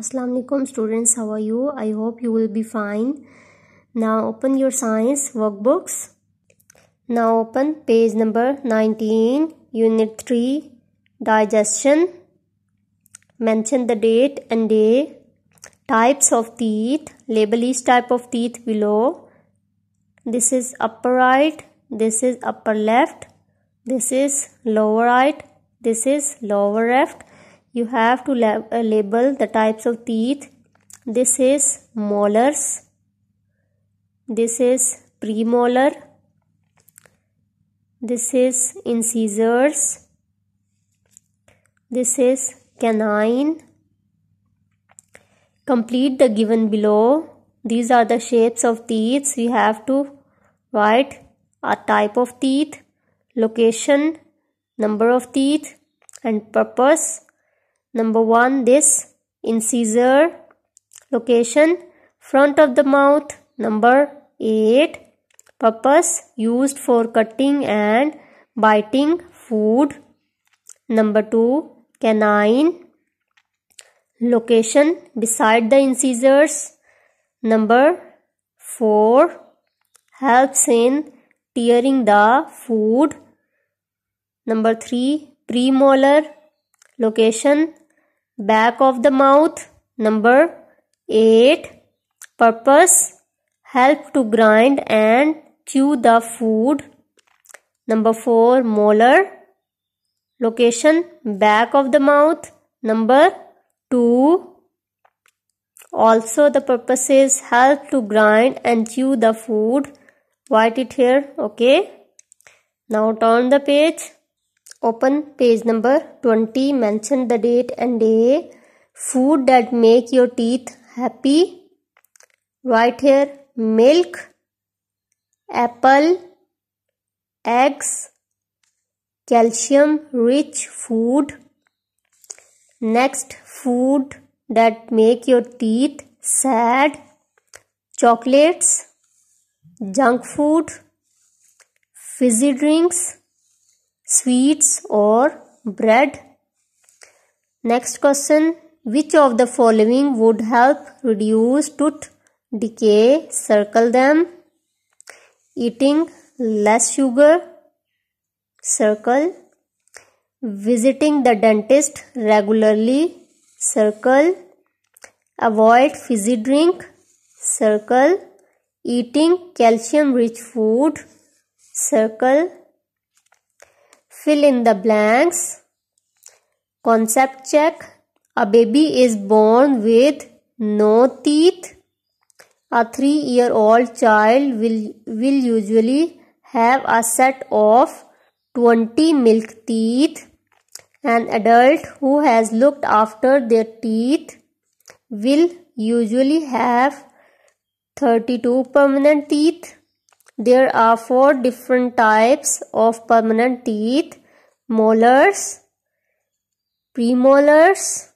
Assalamualaikum students how are you I hope you will be fine now open your science workbooks now open page number 19 unit 3 digestion mention the date and day types of teeth label each type of teeth below this is upper right this is upper left this is lower right this is lower left you have to lab, uh, label the types of teeth this is molars this is premolar this is incisors this is canine complete the given below these are the shapes of teeth we have to write a type of teeth location number of teeth and purpose Number one, this incisor location, front of the mouth. Number eight, purpose used for cutting and biting food. Number two, canine location beside the incisors. Number four, helps in tearing the food. Number three, premolar location back of the mouth. Number 8. Purpose help to grind and chew the food. Number 4. Molar location back of the mouth. Number 2. Also the purpose is help to grind and chew the food. Write it here. Okay. Now turn the page open page number 20 mention the date and day food that make your teeth happy right here milk apple eggs calcium rich food next food that make your teeth sad chocolates junk food fizzy drinks sweets or bread. Next question, which of the following would help reduce tooth decay? Circle them. Eating less sugar. Circle. Visiting the dentist regularly. Circle. Avoid fizzy drink. Circle. Eating calcium rich food. Circle Fill in the blanks. Concept check. A baby is born with no teeth. A three-year-old child will, will usually have a set of 20 milk teeth. An adult who has looked after their teeth will usually have 32 permanent teeth. There are four different types of permanent teeth molars, premolars,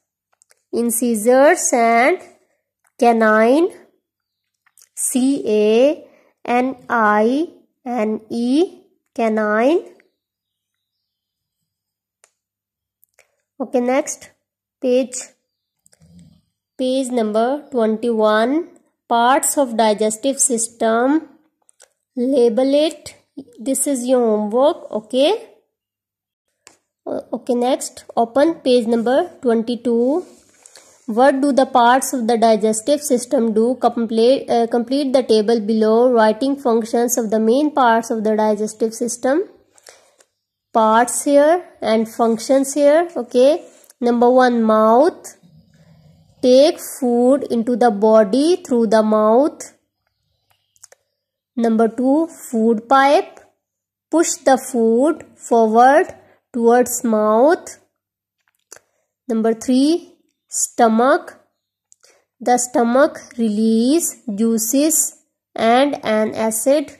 incisors and canine C A N I N E canine. Okay, next page page number 21 parts of digestive system label it this is your homework okay okay next open page number 22 what do the parts of the digestive system do? Complete, uh, complete the table below writing functions of the main parts of the digestive system. Parts here and functions here. Okay. Number one, mouth. Take food into the body through the mouth. Number 2 food pipe push the food forward towards mouth. Number 3 stomach the stomach release juices and an acid.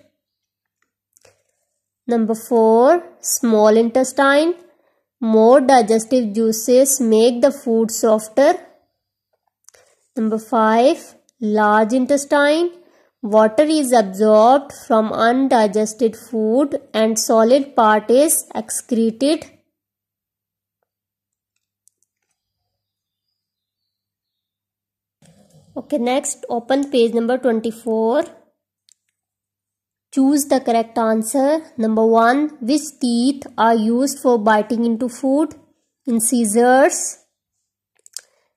Number 4 small intestine more digestive juices make the food softer. Number 5 large intestine Water is absorbed from undigested food and solid part is excreted. Okay, next open page number 24. Choose the correct answer. Number 1. Which teeth are used for biting into food? Incisors.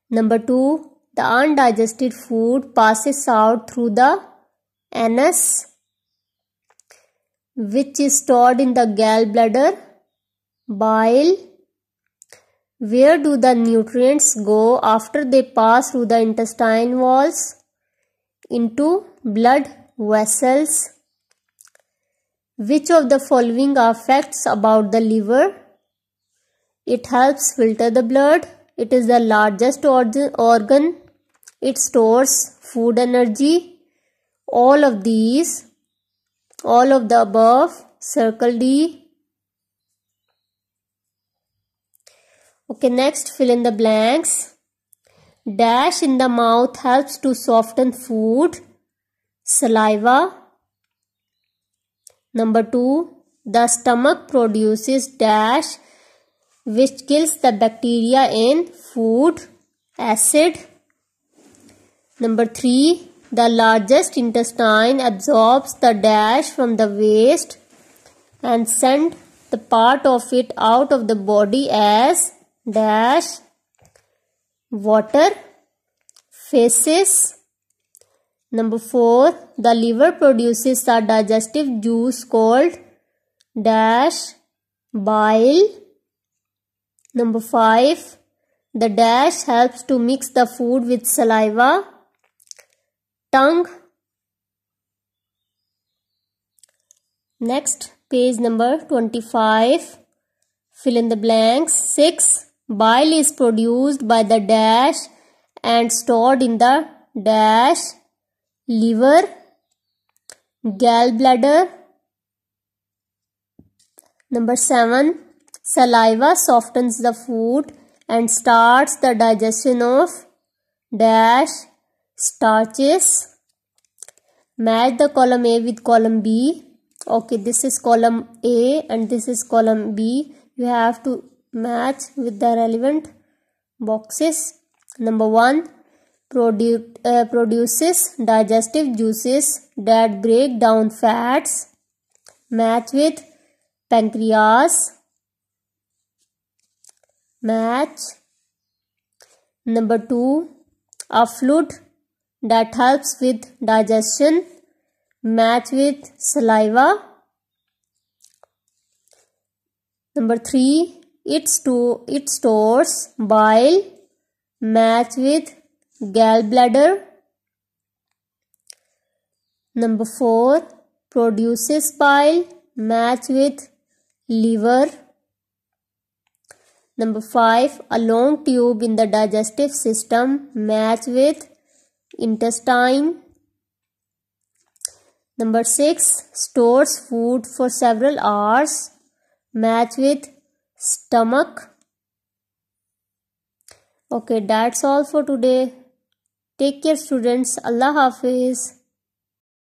Number 2. The undigested food passes out through the anus which is stored in the gallbladder bile where do the nutrients go after they pass through the intestine walls into blood vessels which of the following affects about the liver it helps filter the blood it is the largest organ it stores food energy all of these, all of the above, circle D. Okay, next fill in the blanks. Dash in the mouth helps to soften food. Saliva. Number two, the stomach produces dash which kills the bacteria in food. Acid. Number three, the largest intestine absorbs the dash from the waste and sends the part of it out of the body as dash water faces number 4 the liver produces a digestive juice called dash bile number 5 the dash helps to mix the food with saliva tongue next page number 25 fill in the blanks 6 bile is produced by the dash and stored in the dash liver gallbladder number 7 saliva softens the food and starts the digestion of dash starches match the column A with column B okay this is column A and this is column B you have to match with the relevant boxes number 1 uh, produces digestive juices that break down fats match with pancreas match number 2 affluent that helps with digestion, match with saliva. Number 3. It, it stores bile, match with gallbladder. Number 4. Produces bile, match with liver. Number 5. A long tube in the digestive system match with intestine number 6 stores food for several hours match with stomach okay that's all for today take care students allah hafiz